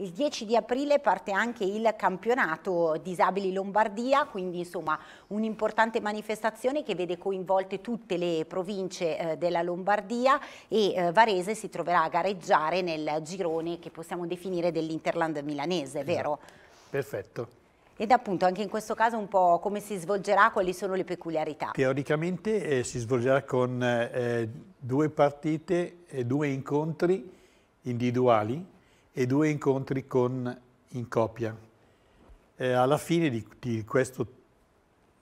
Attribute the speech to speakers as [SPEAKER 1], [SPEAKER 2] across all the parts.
[SPEAKER 1] Il 10 di aprile parte anche il campionato Disabili Lombardia, quindi insomma un'importante manifestazione che vede coinvolte tutte le province eh, della Lombardia e eh, Varese si troverà a gareggiare nel girone che possiamo definire dell'Interland milanese, esatto. vero? Perfetto. Ed appunto anche in questo caso un po' come si svolgerà, quali sono le peculiarità?
[SPEAKER 2] Teoricamente eh, si svolgerà con eh, due partite e due incontri individuali e due incontri con, in coppia. E alla fine di, di, questo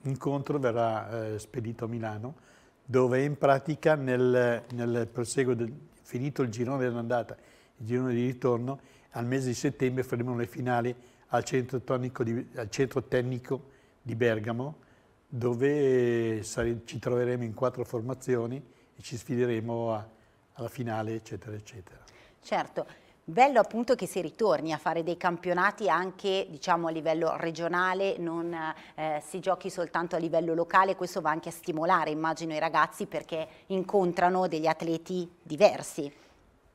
[SPEAKER 2] incontro verrà eh, spedito a Milano, dove in pratica nel, nel proseguo, del, finito il girone dell'andata, il girone di ritorno, al mese di settembre faremo le finali al centro, di, al centro tecnico di Bergamo, dove sare, ci troveremo in quattro formazioni e ci sfideremo a, alla finale, eccetera, eccetera.
[SPEAKER 1] Certo. Bello appunto che si ritorni a fare dei campionati anche diciamo, a livello regionale, non eh, si giochi soltanto a livello locale, questo va anche a stimolare immagino i ragazzi perché incontrano degli atleti diversi.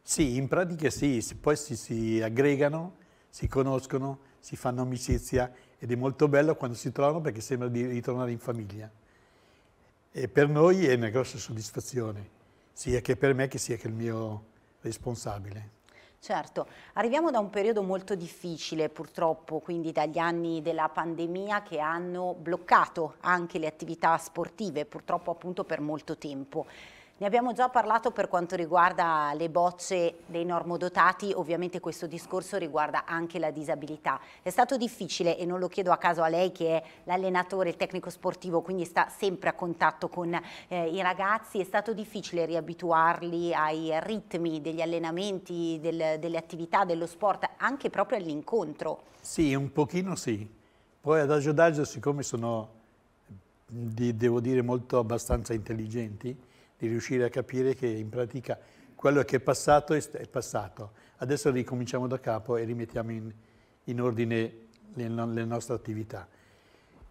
[SPEAKER 2] Sì, in pratica sì, poi si, si aggregano, si conoscono, si fanno amicizia ed è molto bello quando si trovano perché sembra di ritornare in famiglia. E per noi è una grossa soddisfazione, sia che per me che sia che il mio responsabile.
[SPEAKER 1] Certo, arriviamo da un periodo molto difficile purtroppo, quindi dagli anni della pandemia che hanno bloccato anche le attività sportive, purtroppo appunto per molto tempo. Ne abbiamo già parlato per quanto riguarda le bocce dei normodotati, ovviamente questo discorso riguarda anche la disabilità. È stato difficile, e non lo chiedo a caso a lei che è l'allenatore, il tecnico sportivo, quindi sta sempre a contatto con eh, i ragazzi, è stato difficile riabituarli ai ritmi degli allenamenti, del, delle attività, dello sport, anche proprio all'incontro?
[SPEAKER 2] Sì, un pochino sì. Poi ad agio adagio, siccome sono, devo dire, molto abbastanza intelligenti, di riuscire a capire che in pratica quello che è passato è passato. Adesso ricominciamo da capo e rimettiamo in, in ordine le, le, nostre attività.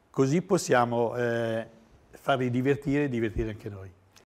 [SPEAKER 2] Così possiamo eh, farli divertire e divertire anche noi.